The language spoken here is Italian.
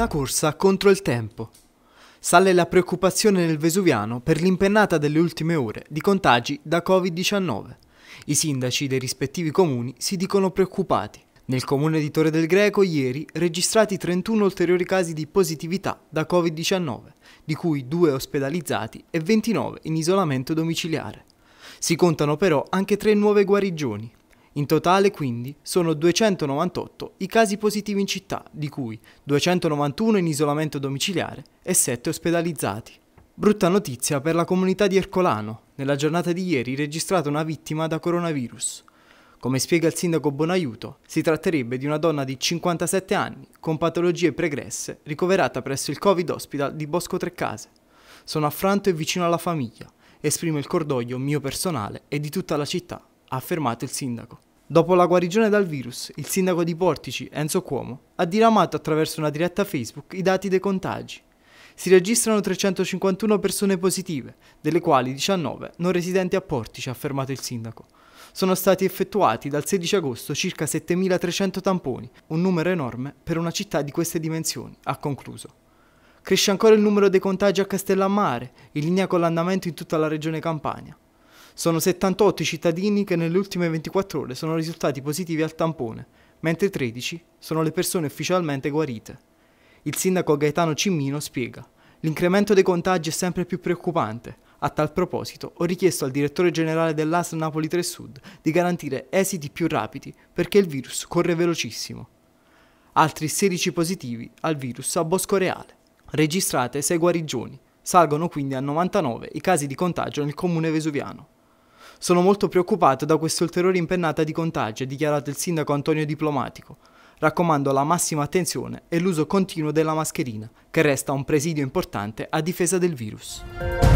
una corsa contro il tempo. Sale la preoccupazione nel Vesuviano per l'impennata delle ultime ore di contagi da Covid-19. I sindaci dei rispettivi comuni si dicono preoccupati. Nel comune di Torre del Greco ieri registrati 31 ulteriori casi di positività da Covid-19, di cui 2 ospedalizzati e 29 in isolamento domiciliare. Si contano però anche 3 nuove guarigioni. In totale quindi sono 298 i casi positivi in città, di cui 291 in isolamento domiciliare e 7 ospedalizzati. Brutta notizia per la comunità di Ercolano, nella giornata di ieri registrata una vittima da coronavirus. Come spiega il sindaco Bonaiuto, si tratterebbe di una donna di 57 anni con patologie pregresse ricoverata presso il Covid Hospital di Bosco Trecase. Sono affranto e vicino alla famiglia. Esprimo il cordoglio mio personale e di tutta la città ha affermato il sindaco. Dopo la guarigione dal virus, il sindaco di Portici, Enzo Cuomo, ha diramato attraverso una diretta Facebook i dati dei contagi. Si registrano 351 persone positive, delle quali 19 non residenti a Portici, ha affermato il sindaco. Sono stati effettuati dal 16 agosto circa 7.300 tamponi, un numero enorme per una città di queste dimensioni, ha concluso. Cresce ancora il numero dei contagi a Castellammare, in linea con l'andamento in tutta la regione Campania. Sono 78 i cittadini che nelle ultime 24 ore sono risultati positivi al tampone, mentre 13 sono le persone ufficialmente guarite. Il sindaco Gaetano Cimmino spiega: L'incremento dei contagi è sempre più preoccupante. A tal proposito, ho richiesto al direttore generale dell'AS Napoli 3 Sud di garantire esiti più rapidi perché il virus corre velocissimo. Altri 16 positivi al virus a Bosco Reale. Registrate 6 guarigioni. Salgono quindi a 99 i casi di contagio nel comune vesuviano sono molto preoccupato da questa ulteriore impennata di contagi, ha dichiarato il sindaco Antonio Diplomatico. Raccomando la massima attenzione e l'uso continuo della mascherina, che resta un presidio importante a difesa del virus.